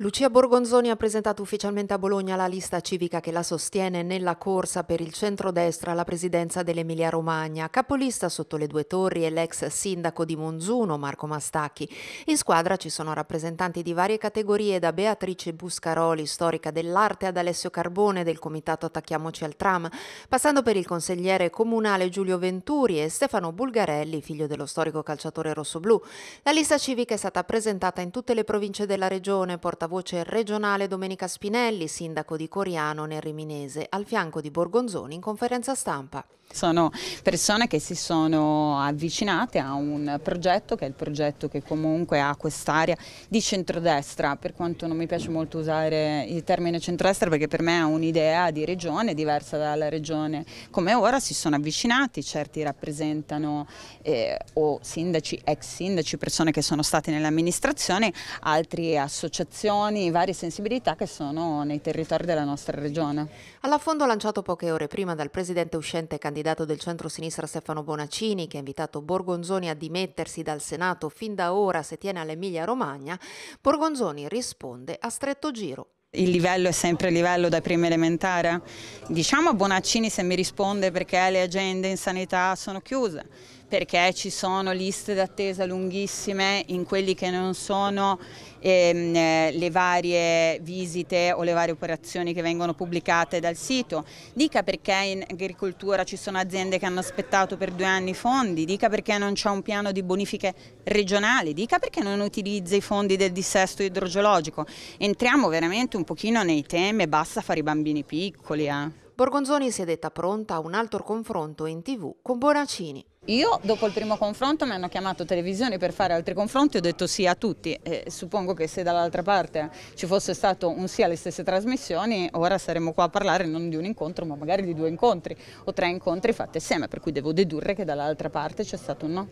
Lucia Borgonzoni ha presentato ufficialmente a Bologna la lista civica che la sostiene nella corsa per il centrodestra alla presidenza dell'Emilia-Romagna. Capolista sotto le due torri è l'ex sindaco di Monzuno, Marco Mastacchi. In squadra ci sono rappresentanti di varie categorie, da Beatrice Buscaroli, storica dell'arte, ad Alessio Carbone del comitato Attacchiamoci al tram, passando per il consigliere comunale Giulio Venturi e Stefano Bulgarelli, figlio dello storico calciatore rossoblù. La lista civica è stata presentata in tutte le province della regione, porta portavoce regionale Domenica Spinelli, sindaco di Coriano nel Riminese, al fianco di Borgonzoni in conferenza stampa. Sono persone che si sono avvicinate a un progetto che è il progetto che comunque ha quest'area di centrodestra, per quanto non mi piace molto usare il termine centrodestra perché per me ha un'idea di regione diversa dalla regione come ora, si sono avvicinati, certi rappresentano eh, o sindaci, ex sindaci, persone che sono state nell'amministrazione, altre associazioni, varie sensibilità che sono nei territori della nostra regione. All'affondo lanciato poche ore prima dal presidente uscente candidato candidato del centro-sinistra Stefano Bonaccini, che ha invitato Borgonzoni a dimettersi dal Senato fin da ora se tiene all'Emilia Romagna, Borgonzoni risponde a stretto giro. Il livello è sempre livello da prima elementare? Diciamo a Bonaccini se mi risponde perché le agende in sanità sono chiuse perché ci sono liste d'attesa lunghissime in quelli che non sono ehm, le varie visite o le varie operazioni che vengono pubblicate dal sito. Dica perché in agricoltura ci sono aziende che hanno aspettato per due anni i fondi, dica perché non c'è un piano di bonifiche regionali, dica perché non utilizza i fondi del dissesto idrogeologico. Entriamo veramente un pochino nei temi e basta fare i bambini piccoli. Eh. Borgonzoni si è detta pronta a un altro confronto in tv con Bonaccini. Io dopo il primo confronto mi hanno chiamato televisione per fare altri confronti, ho detto sì a tutti e suppongo che se dall'altra parte ci fosse stato un sì alle stesse trasmissioni ora saremmo qua a parlare non di un incontro ma magari di due incontri o tre incontri fatti assieme per cui devo dedurre che dall'altra parte c'è stato un no.